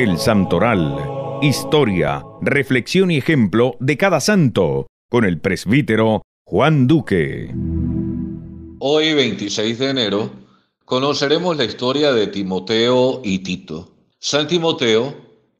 El Santoral. Historia, reflexión y ejemplo de cada santo, con el presbítero Juan Duque. Hoy, 26 de enero, conoceremos la historia de Timoteo y Tito. San Timoteo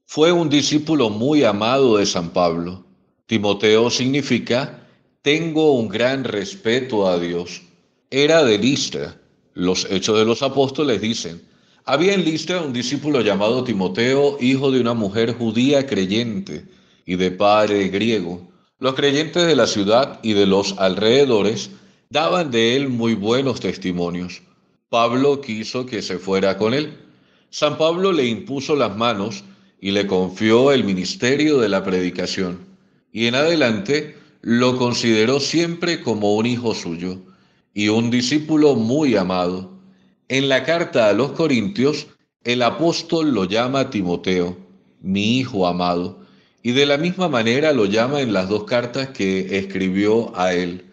fue un discípulo muy amado de San Pablo. Timoteo significa tengo un gran respeto a Dios. Era de lista. Los hechos de los apóstoles dicen, había en lista un discípulo llamado Timoteo, hijo de una mujer judía creyente y de padre griego. Los creyentes de la ciudad y de los alrededores daban de él muy buenos testimonios. Pablo quiso que se fuera con él. San Pablo le impuso las manos y le confió el ministerio de la predicación. Y en adelante lo consideró siempre como un hijo suyo y un discípulo muy amado. En la carta a los Corintios, el apóstol lo llama Timoteo, mi hijo amado, y de la misma manera lo llama en las dos cartas que escribió a él.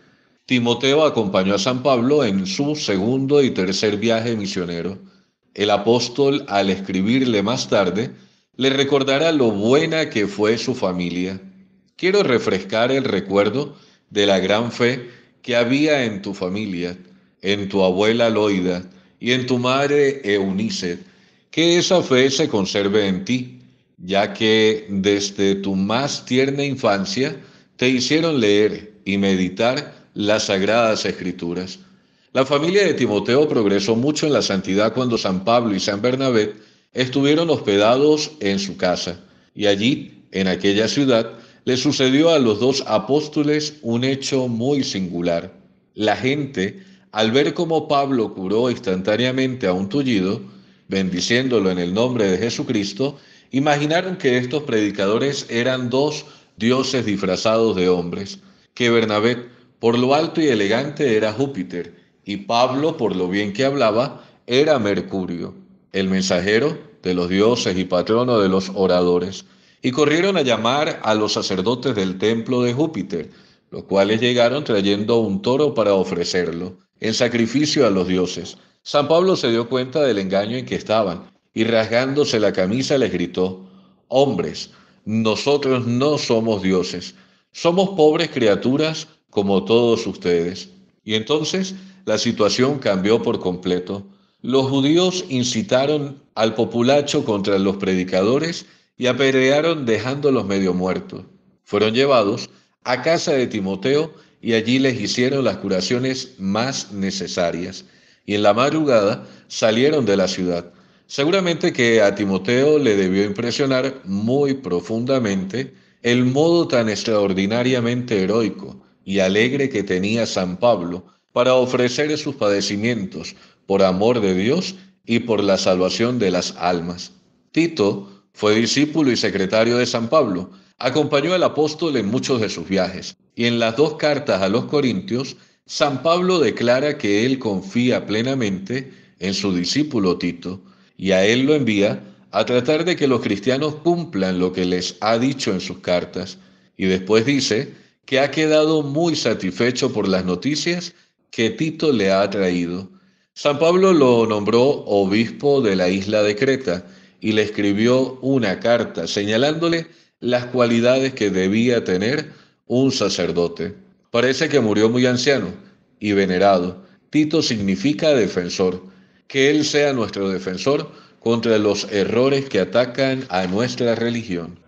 Timoteo acompañó a San Pablo en su segundo y tercer viaje misionero. El apóstol, al escribirle más tarde, le recordará lo buena que fue su familia. Quiero refrescar el recuerdo de la gran fe que había en tu familia, en tu abuela Loida, y en tu madre Eunice, que esa fe se conserve en ti, ya que desde tu más tierna infancia te hicieron leer y meditar las sagradas escrituras. La familia de Timoteo progresó mucho en la santidad cuando San Pablo y San Bernabé estuvieron hospedados en su casa, y allí, en aquella ciudad, le sucedió a los dos apóstoles un hecho muy singular. La gente al ver cómo Pablo curó instantáneamente a un tullido, bendiciéndolo en el nombre de Jesucristo, imaginaron que estos predicadores eran dos dioses disfrazados de hombres, que Bernabé por lo alto y elegante era Júpiter, y Pablo por lo bien que hablaba era Mercurio, el mensajero de los dioses y patrono de los oradores, y corrieron a llamar a los sacerdotes del templo de Júpiter, los cuales llegaron trayendo un toro para ofrecerlo en sacrificio a los dioses. San Pablo se dio cuenta del engaño en que estaban y rasgándose la camisa les gritó, hombres, nosotros no somos dioses, somos pobres criaturas como todos ustedes. Y entonces la situación cambió por completo. Los judíos incitaron al populacho contra los predicadores y apedrearon dejándolos medio muertos. Fueron llevados a casa de Timoteo y allí les hicieron las curaciones más necesarias, y en la madrugada salieron de la ciudad. Seguramente que a Timoteo le debió impresionar muy profundamente el modo tan extraordinariamente heroico y alegre que tenía San Pablo para ofrecer sus padecimientos por amor de Dios y por la salvación de las almas. Tito fue discípulo y secretario de San Pablo, acompañó al apóstol en muchos de sus viajes, y en las dos cartas a los Corintios, San Pablo declara que él confía plenamente en su discípulo Tito y a él lo envía a tratar de que los cristianos cumplan lo que les ha dicho en sus cartas. Y después dice que ha quedado muy satisfecho por las noticias que Tito le ha traído. San Pablo lo nombró obispo de la isla de Creta y le escribió una carta señalándole las cualidades que debía tener un sacerdote. Parece que murió muy anciano y venerado. Tito significa defensor. Que Él sea nuestro defensor contra los errores que atacan a nuestra religión.